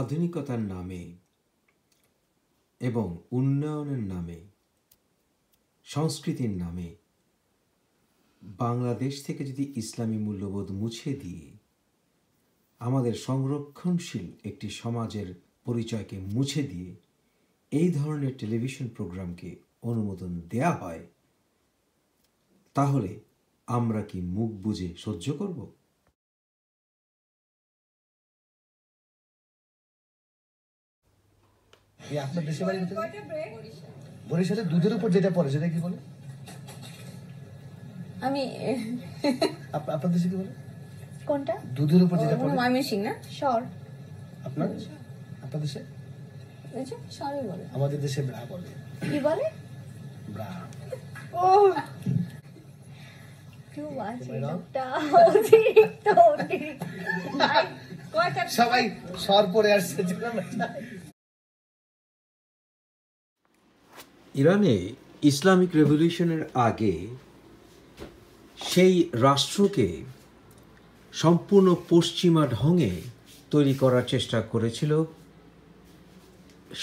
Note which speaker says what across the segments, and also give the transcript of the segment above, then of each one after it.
Speaker 1: আধুনিকতার নামে এবং উন্নয়নের নামে সংস্কৃতির নামে বাংলাদেশ থেকে যদি ইসলামী মূল্যবোধ মুছে দিয়ে আমাদের সংরক্ষণশীল একটি সমাজের পরিচয়কে মুছে দিয়ে এই ধরনের টেলিভিশন প্রোগ্রামকে অনুমোদন দেয়া হয় তাহলে আমরা
Speaker 2: কি মুখ বুঝে সহ্য করবো
Speaker 1: এই আপনার দেশের বাড়ি বরিশালে দুধের উপর যেটা পড়ে সেটা কি বলে আমি আপনার দেশে কি বলে কোনটা দুধের উপর যেটা পড়ে সিং না সর আপনার আপনার দেশে সরই বলে আমাদের দেশে ব্রা বলে কি বলে ব্রা ও সবাই সর পরে আসছে ইরানে ইসলামিক রেভলিউশনের আগে সেই রাষ্ট্রকে সম্পূর্ণ পশ্চিমা ঢঙে তৈরি করার চেষ্টা করেছিল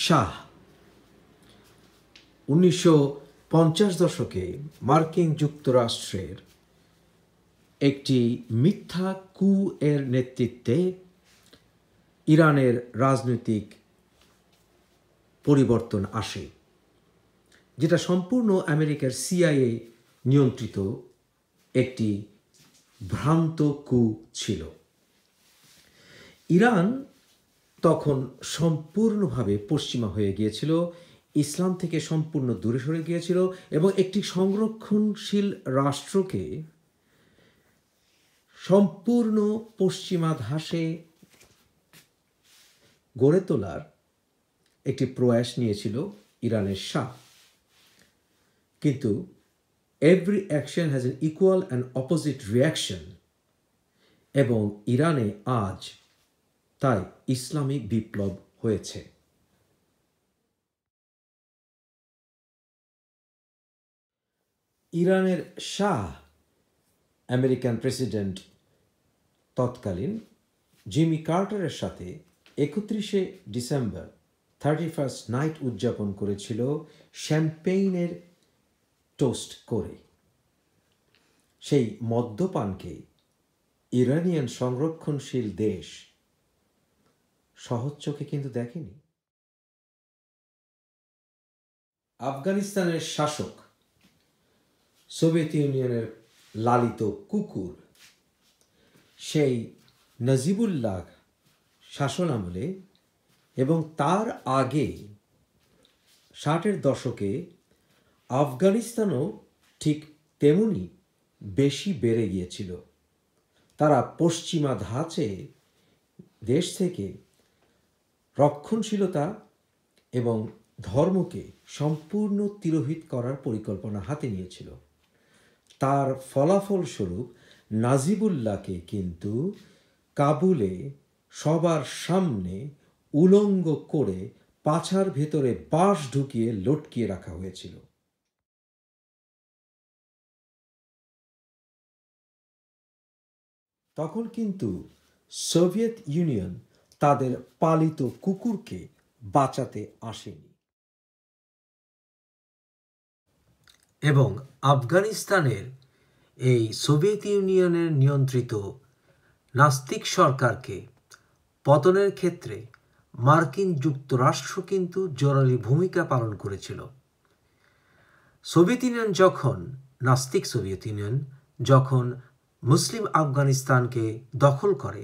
Speaker 1: শাহ উনিশশো পঞ্চাশ দশকে মার্কিন যুক্তরাষ্ট্রের একটি মিথ্যা কু এর নেতৃত্বে ইরানের রাজনৈতিক পরিবর্তন আসে যেটা সম্পূর্ণ আমেরিকার সিআইএ নিয়ন্ত্রিত একটি ভ্রান্ত কু ছিল ইরান তখন সম্পূর্ণভাবে পশ্চিমা হয়ে গিয়েছিল ইসলাম থেকে সম্পূর্ণ দূরে সরে গিয়েছিল এবং একটি সংরক্ষণশীল রাষ্ট্রকে সম্পূর্ণ পশ্চিমা ধাসে গড়ে তোলার একটি প্রয়াস নিয়েছিল ইরানের শাহ কিন্তু every action has an equal and opposite reaction এবং ইরানে আজ তাই ইসলামিক বিপ্লব হয়েছে ইরানের শাহ আমেরিকান প্রেসিডেন্ট তৎকালীন জিমি কার্টারের সাথে একত্রিশে ডিসেম্বর থার্টি ফার্স্ট নাইট উদযাপন করেছিল শ্যাম্পেইনের টোস্ট করে সেই মদ্যপানকে ইরানিয়ান সংরক্ষণশীল দেশ সহজ চোখে কিন্তু দেখেনি আফগানিস্তানের শাসক সোভিয়েত ইউনিয়নের লালিত কুকুর সেই নজিবুল্লাহ শাসন আমলে এবং তার আগে ষাটের দশকে আফগানিস্তানও ঠিক তেমনি বেশি বেড়ে গিয়েছিল তারা পশ্চিমা ধাঁচে দেশ থেকে রক্ষণশীলতা এবং ধর্মকে সম্পূর্ণ তিরোহিত করার পরিকল্পনা হাতে নিয়েছিল তার ফলাফলস্বরূপ নাজিবুল্লাহকে কিন্তু কাবুলে সবার সামনে উলঙ্গ করে পাছার ভেতরে বাঁশ ঢুকিয়ে লটকিয়ে রাখা হয়েছিল তখন কিন্তু সোভিয়েত ইউনিয়ন তাদের পালিত কুকুরকে বাঁচাতে আসেনি এবং আফগানিস্তানের এই সোভিয়েত ইউনিয়নের নিয়ন্ত্রিত নাস্তিক সরকারকে পতনের ক্ষেত্রে মার্কিন যুক্তরাষ্ট্র কিন্তু জরুরি ভূমিকা পালন করেছিল সোভিয়েত ইউনিয়ন যখন নাস্তিক সোভিয়েত ইউনিয়ন যখন মুসলিম আফগানিস্তানকে দখল করে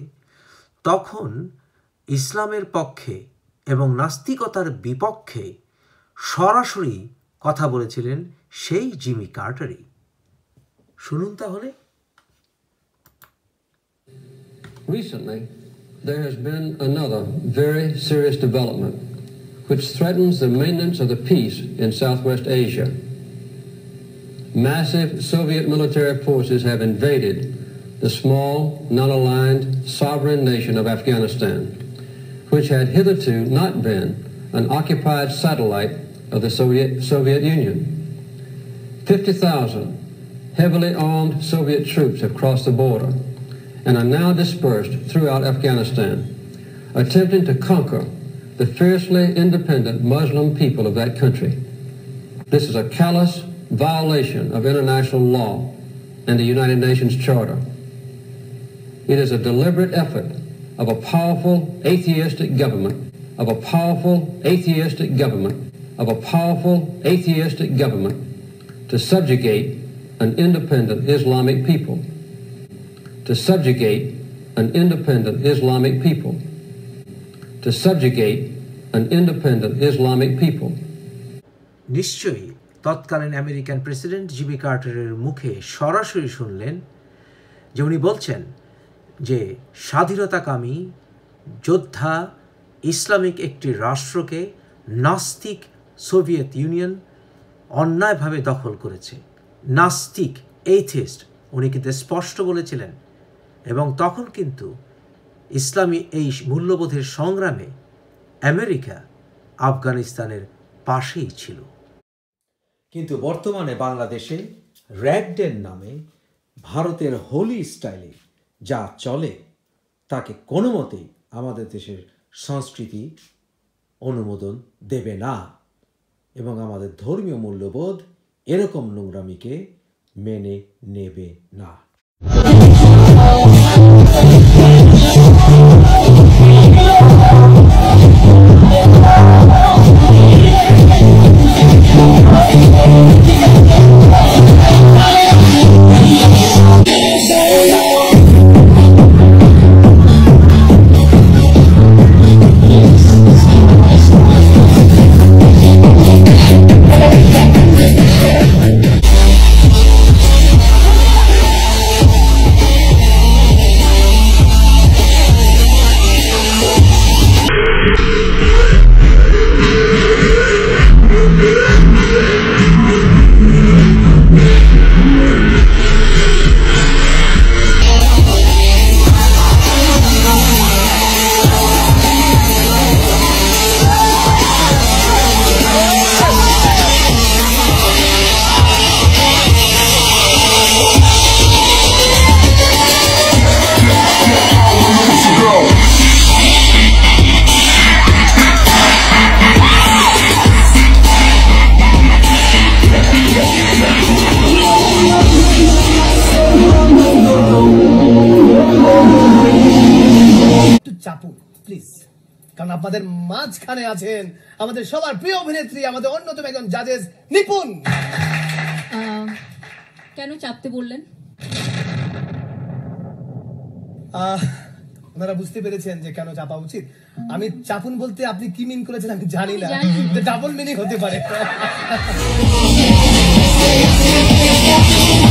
Speaker 1: তখন ইসলামের পক্ষে এবং নাস্তিকতার বিপক্ষে সরাসরি কথা বলেছিলেন সেই জিমি কার্টারি শুনুন তাহলে
Speaker 2: Recently, there has been another very serious development which threatens the maintenance of the peace in Southwest Asia. massive Soviet military forces have invaded the small, non-aligned, sovereign nation of Afghanistan, which had hitherto not been an occupied satellite of the Soviet, Soviet Union. 50,000 heavily armed Soviet troops have crossed the border and are now dispersed throughout Afghanistan, attempting to conquer the fiercely independent Muslim people of that country. This is a callous, violation of international law and the United Nations Charter. It is a deliberate effort of a powerful atheistic government, of a powerful atheistic government, of a powerful atheistic government to subjugate an independent Islamic people, to subjugate an independent Islamic people, to subjugate an independent Islamic people.
Speaker 1: তৎকালীন American president Jimmy কার্টারের মুখে সরাসরি শুনলেন যে উনি বলছেন যে স্বাধীনতাকামী যোদ্ধা ইসলামিক একটি রাষ্ট্রকে নাস্তিক সোভিয়েত ইউনিয়ন অন্যায়ভাবে দখল করেছে নাস্তিক এইথেস্ট উনি কিন্তু স্পষ্ট বলেছিলেন এবং তখন কিন্তু ইসলামী এই মূল্যবোধের সংগ্রামে আমেরিকা আফগানিস্তানের পাশেই ছিল কিন্তু বর্তমানে বাংলাদেশে র্যাগডেন নামে ভারতের হোলি স্টাইলে যা চলে তাকে কোনো মতেই আমাদের দেশের সংস্কৃতি অনুমোদন দেবে না এবং আমাদের ধর্মীয় মূল্যবোধ এরকম নোংরামিকে মেনে নেবে না আপনাদের মাঝখানে আছেন আমাদের সবার প্রিয় অভিনেত্রী আমাদের অন্যতম একজন জাজেস নিপুণ কেন চাপতে বললেন আপনারা বুঝতে পেরেছেন যে কেন চাপা উচিত আমি চাপুন বলতে আপনি কি মিন করেছেন আমি জানি না ডাবল মিনিং হতে পারে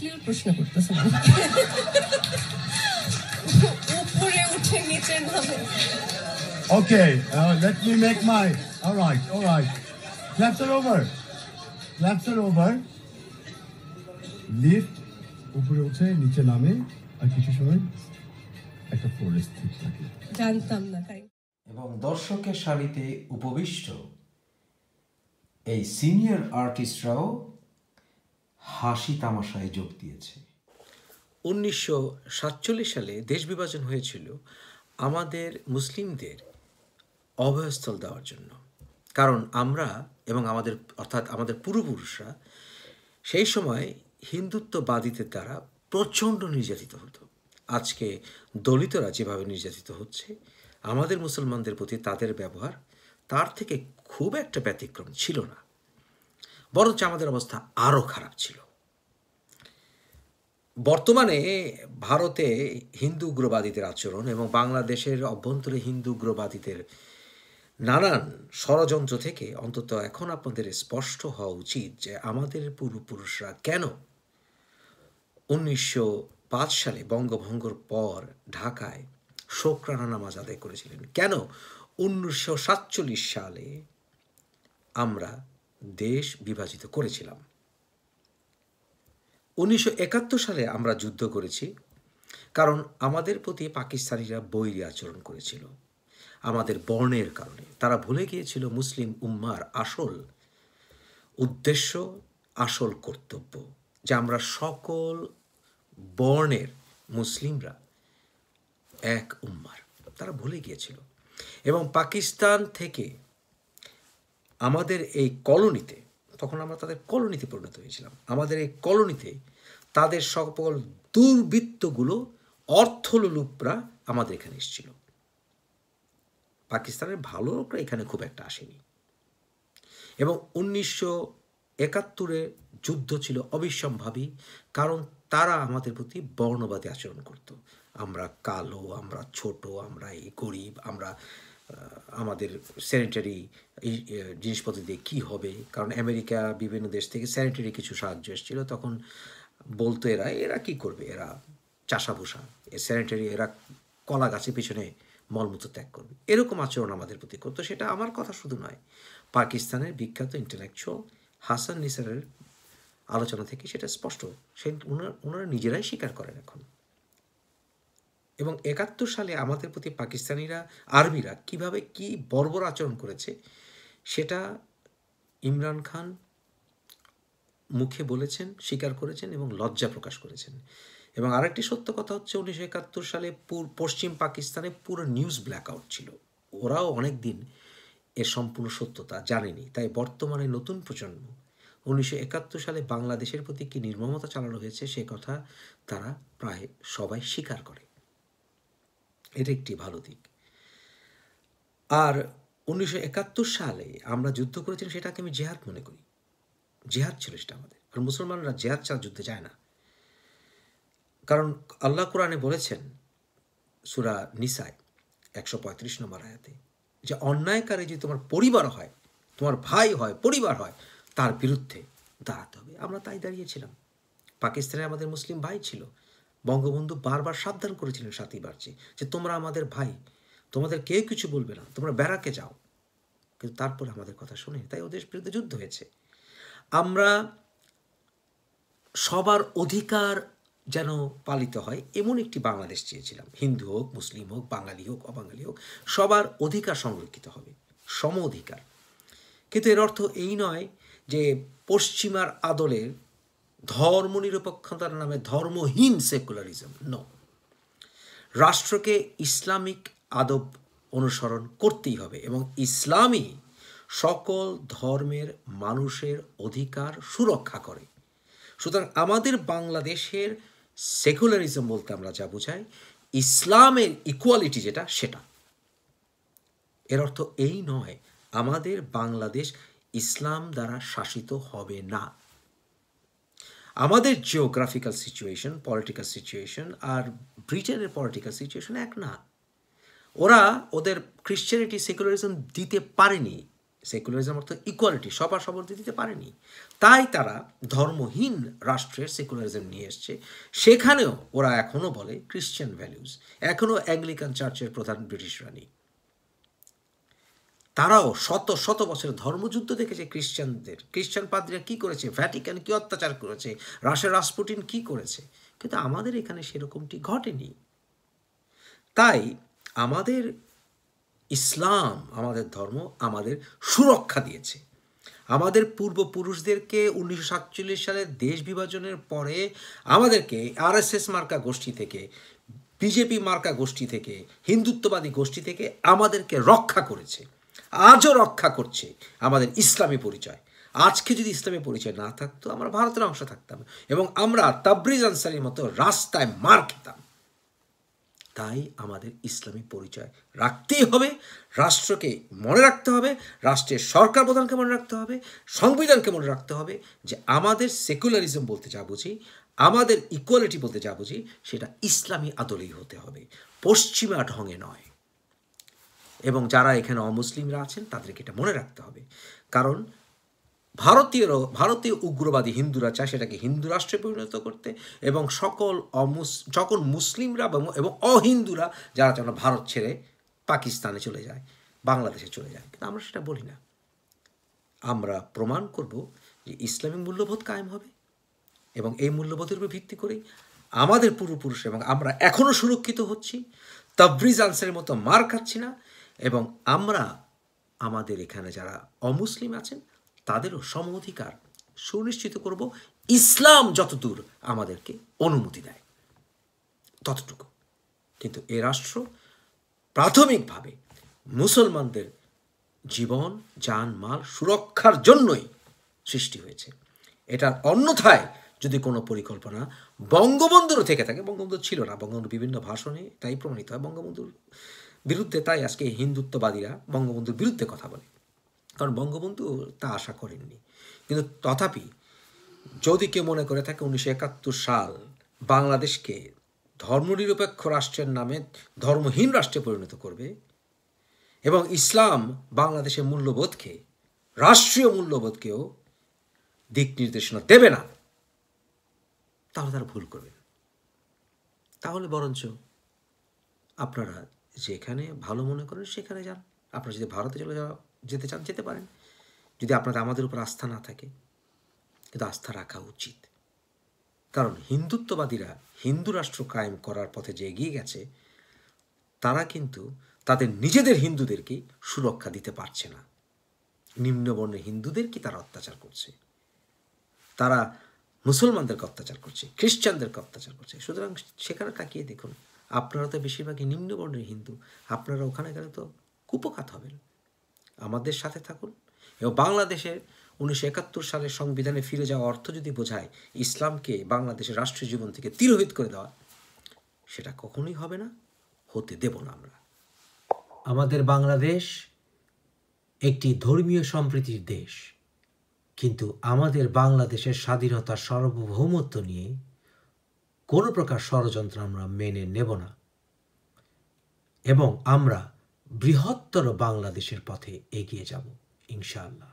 Speaker 1: অশ্লীল প্রশ্ন করতেছেন
Speaker 2: উপরে উঠে নিচে নামে okay let me make my alright alright laps are over laps are over lift উপরে উঠে নিচে নামে আর কিছু সময় একটা ফোরে থাকে জানতাম না তাই
Speaker 1: এবং দর্শকের সারিতে উপবিষ্ট এই সিনিয়র আর্টিস্টরাও হাসি তামাশায় যোগ দিয়েছে উনিশশো সাতচল্লিশ সালে দেশ বিভাজন হয়েছিল আমাদের মুসলিমদের অভয়স্থল দেওয়ার জন্য কারণ আমরা এবং আমাদের অর্থাৎ আমাদের পূর্বপুরুষরা সেই সময় হিন্দুত্ববাদীদের দ্বারা প্রচণ্ড নির্যাতিত হতো আজকে দলিতরা যেভাবে নির্যাতিত হচ্ছে আমাদের মুসলমানদের প্রতি তাদের ব্যবহার তার থেকে খুব একটা ব্যতিক্রম ছিল না বরঞ্চ আমাদের অবস্থা আরও খারাপ ছিল বর্তমানে ভারতে হিন্দু উগ্রবাদীদের আচরণ এবং বাংলাদেশের অভ্যন্তরে হিন্দু উগ্রবাদীদের নানান ষড়যন্ত্র থেকে অন্তত এখন আপনাদের স্পষ্ট হওয়া উচিত যে আমাদের পূর্বপুরুষরা কেন উনিশশো পাঁচ সালে বঙ্গভঙ্গর পর ঢাকায় শোকরানা নামাজ আদায় করেছিলেন কেন উনিশশো সাতচল্লিশ সালে আমরা দেশ বিভাজিত করেছিলাম উনিশশো সালে আমরা যুদ্ধ করেছি কারণ আমাদের প্রতি পাকিস্তানিরা বৈরী আচরণ করেছিল আমাদের বর্ণের কারণে তারা ভুলে গিয়েছিল মুসলিম উম্মার আসল উদ্দেশ্য আসল কর্তব্য যে আমরা সকল বর্ণের মুসলিমরা এক উম্মার তারা ভুলে গিয়েছিল এবং পাকিস্তান থেকে আমাদের এই কলোনিতে তখন আমরা তাদের কলোনিতে পরিণত হয়েছিলাম আমাদের এই কলোনিতে তাদের সকল দুর্বৃত্তগুলো অর্থলুপরা আমাদের এখানে এসেছিল পাকিস্তানের ভালো লোকরা এখানে খুব একটা আসেনি এবং উনিশশো একাত্তরের যুদ্ধ ছিল অবিসম্ভাবী কারণ তারা আমাদের প্রতি বর্ণবাদী আচরণ করত আমরা কালো আমরা ছোট আমরা এই গরিব আমরা আমাদের স্যানিটারি জিনিসপত্র দিয়ে কী হবে কারণ আমেরিকা বিভিন্ন দেশ থেকে স্যানিটারি কিছু সাহায্য এসেছিলো তখন বলতো এরা এরা কি করবে এরা চাষাভূষা এ স্যানিটারি এরা কলা গাছের পিছনে মলমূত্র ত্যাগ করবে এরকম আচরণ আমাদের প্রতি করতো সেটা আমার কথা শুধু নয় পাকিস্তানের বিখ্যাত ইন্টালেকচুয়াল হাসান নিসারের আলোচনা থেকে সেটা স্পষ্ট সে ওনারা নিজেরাই স্বীকার করেন এখন এবং একাত্তর সালে আমাদের প্রতি পাকিস্তানিরা আর্মিরা কিভাবে কি বর্বর আচরণ করেছে সেটা ইমরান খান মুখে বলেছেন স্বীকার করেছেন এবং লজ্জা প্রকাশ করেছেন এবং আরেকটি সত্য কথা হচ্ছে উনিশশো একাত্তর সালে পশ্চিম পাকিস্তানে পুরো নিউজ ব্ল্যাকআউট ছিল ওরাও অনেক দিন এর সম্পূর্ণ সত্যতা জানেনি তাই বর্তমানে নতুন প্রজন্ম উনিশশো একাত্তর সালে বাংলাদেশের প্রতি কী নির্মমতা চালানো হয়েছে সে কথা তারা প্রায় সবাই স্বীকার করে এটা একটি ভালো দিক আর উনিশশো সালে আমরা যুদ্ধ করেছিলাম সেটাকে আমি জেহাদ মনে করি জেহাদ ছিল সেটা আমাদের আর মুসলমানরা জেহাদ ছাড়া যুদ্ধে যায় না কারণ আল্লাহ কোরআনে বলেছেন সুরা নিসায় একশো পঁয়ত্রিশ নম্বর আয়াতে যে অন্যায়কারী যদি তোমার পরিবার হয় তোমার ভাই হয় পরিবার হয় তার বিরুদ্ধে দাঁড়াতে হবে আমরা তাই দাঁড়িয়েছিলাম পাকিস্তানে আমাদের মুসলিম ভাই ছিল বঙ্গবন্ধু বারবার সাবধান করেছিলেন সাথী বাড়ছে যে তোমরা আমাদের ভাই তোমাদের কেউ কিছু বলবে না তোমরা বেড়াকে যাও কিন্তু তারপর আমাদের কথা শুনে তাই ওদের বিরুদ্ধে যুদ্ধ হয়েছে আমরা সবার অধিকার যেন পালিত হয় এমন একটি বাংলাদেশ চেয়েছিলাম হিন্দু হোক মুসলিম হোক বাঙালি হোক অবাঙালি হোক সবার অধিকার সংরক্ষিত হবে সম অধিকার কিন্তু এর অর্থ এই নয় যে পশ্চিমার আদলের ধর্ম নিরপেক্ষতার নামে ধর্মহীন সেকুলারিজম ন রাষ্ট্রকে ইসলামিক আদব অনুসরণ করতেই হবে এবং ইসলামী সকল ধর্মের মানুষের অধিকার সুরক্ষা করে সুতরাং আমাদের বাংলাদেশের সেকুলারিজম বলতে আমরা যা বোঝাই ইসলামের ইকুয়ালিটি যেটা সেটা এর অর্থ এই নয় আমাদের বাংলাদেশ ইসলাম দ্বারা শাসিত হবে না আমাদের জিওগ্রাফিক্যাল সিচুয়েশন পলিটিক্যাল সিচুয়েশন আর ব্রিটেনের পলিটিক্যাল সিচুয়েশন এক না ওরা ওদের খ্রিশ্চানিটি সেকুলারিজম দিতে পারেনি সেকুলারিজম অর্থাৎ ইকুয়ালিটি সবার সম্বন্ধে দিতে পারেনি তাই তারা ধর্মহীন রাষ্ট্রের সেকুলারিজম নিয়ে এসছে সেখানেও ওরা এখনও বলে খ্রিশ্চিয়ান ভ্যালিউস এখনও অ্যাংলিকান চার্চের প্রধান ব্রিটিশ রানী তারাও শত শত বছরের ধর্মযুদ্ধ দেখেছে খ্রিশ্চানদের খ্রিশ্চান পাদ্রীরা কী করেছে ভ্যাটিকান কী অত্যাচার করেছে রাশিয়া রাসপুটিন কী করেছে কিন্তু আমাদের এখানে সেরকমটি ঘটেনি তাই আমাদের ইসলাম আমাদের ধর্ম আমাদের সুরক্ষা দিয়েছে আমাদের পূর্বপুরুষদেরকে উনিশশো সাতচল্লিশ সালের দেশ বিভাজনের পরে আমাদেরকে আরএসএস মার্কা গোষ্ঠী থেকে বিজেপি মার্কা গোষ্ঠী থেকে হিন্দুত্ববাদী গোষ্ঠী থেকে আমাদেরকে রক্ষা করেছে আজও রক্ষা করছে আমাদের ইসলামী পরিচয় আজকে যদি ইসলামী পরিচয় না থাকতো আমরা ভারতের অংশ থাকতাম এবং আমরা তাবরিজ আনসারির মতো রাস্তায় মার খেতাম তাই আমাদের ইসলামী পরিচয় রাখতেই হবে রাষ্ট্রকে মনে রাখতে হবে রাষ্ট্রের সরকার প্রধানকে মনে রাখতে হবে সংবিধানকে মনে রাখতে হবে যে আমাদের সেকুলারিজম বলতে যা বুঝি আমাদের ইকুয়ালিটি বলতে যা বুঝি সেটা ইসলামী আদলেই হতে হবে পশ্চিমা ঢঙে নয় এবং যারা এখানে অমুসলিমরা আছেন তাদেরকে এটা মনে রাখতে হবে কারণ ভারতীয়রা ভারতীয় উগ্রবাদী হিন্দুরা চায় সেটাকে হিন্দু রাষ্ট্রে পরিণত করতে এবং সকল অমুস সকল মুসলিমরা এবং অহিন্দুরা যারা যেন ভারত ছেড়ে পাকিস্তানে চলে যায় বাংলাদেশে চলে যায় কিন্তু আমরা সেটা বলি না আমরা প্রমাণ করব যে ইসলামী মূল্যবোধ কায়েম হবে এবং এই মূল্যবোধের উপর ভিত্তি করেই আমাদের পূর্বপুরুষ এবং আমরা এখনও সুরক্ষিত হচ্ছি তাবরিজ আনসারের মতো মার খাচ্ছি না এবং আমরা আমাদের এখানে যারা অমুসলিম আছেন তাদেরও সম অধিকার সুনিশ্চিত করব ইসলাম যতদূর আমাদেরকে অনুমতি দেয় ততটুকু কিন্তু এ রাষ্ট্র প্রাথমিকভাবে মুসলমানদের জীবন যান মাল সুরক্ষার জন্যই সৃষ্টি হয়েছে এটার অন্যথায় যদি কোনো পরিকল্পনা বঙ্গবন্ধুর থেকে থাকে বঙ্গবন্ধু ছিল না বঙ্গবন্ধু বিভিন্ন ভাষণে তাই প্রমাণিত হয় বঙ্গবন্ধুর বিরুদ্ধে তাই আজকে হিন্দুত্ববাদীরা বঙ্গবন্ধুর বিরুদ্ধে কথা বলে কারণ বঙ্গবন্ধু তা আশা করেননি কিন্তু তথাপি যদি কেউ মনে করে থাকে উনিশশো একাত্তর সাল বাংলাদেশকে ধর্মনিরপেক্ষ রাষ্ট্রের নামে ধর্মহীন রাষ্ট্রে পরিণত করবে এবং ইসলাম বাংলাদেশের মূল্যবোধকে রাষ্ট্রীয় মূল্যবোধকেও দিক নির্দেশনা দেবে না তাহলে তারা ভুল করবেন তাহলে বরঞ্চ আপনারা যেখানে ভালো মনে করেন সেখানে যান আপনারা যদি ভারতে চলে যাওয়া যেতে চান যেতে পারেন যদি আপনাদের আমাদের উপর আস্থা না থাকে কিন্তু আস্থা রাখা উচিত কারণ হিন্দুত্ববাদীরা হিন্দু রাষ্ট্র কায়েম করার পথে যে এগিয়ে গেছে তারা কিন্তু তাদের নিজেদের হিন্দুদেরকে সুরক্ষা দিতে পারছে না নিম্নবর্ণের হিন্দুদেরকে তারা অত্যাচার করছে তারা মুসলমানদেরকে অত্যাচার করছে খ্রিস্টানদেরকে অত্যাচার করছে সুতরাং সেখানে তাকিয়ে দেখুন আপনারা তো বেশিরভাগই নিম্নবর্ণের হিন্দু আপনারা ওখানে গেলে তো কুপকাত হবেন আমাদের সাথে থাকুন এবং বাংলাদেশের উনিশশো একাত্তর সালের সংবিধানে ফিরে যাওয়া অর্থ যদি বোঝায় ইসলামকে বাংলাদেশের রাষ্ট্রীয় জীবন থেকে তিরোহিত করে দেওয়া সেটা কখনোই হবে না হতে দেব না আমরা আমাদের বাংলাদেশ একটি ধর্মীয় সম্প্রীতির দেশ কিন্তু আমাদের বাংলাদেশের স্বাধীনতার সার্বভৌমত্ব নিয়ে কোনো প্রকার ষড়যন্ত্র আমরা মেনে নেব না এবং আমরা বৃহত্তর বাংলাদেশের পথে এগিয়ে যাব ইনশাআল্লাহ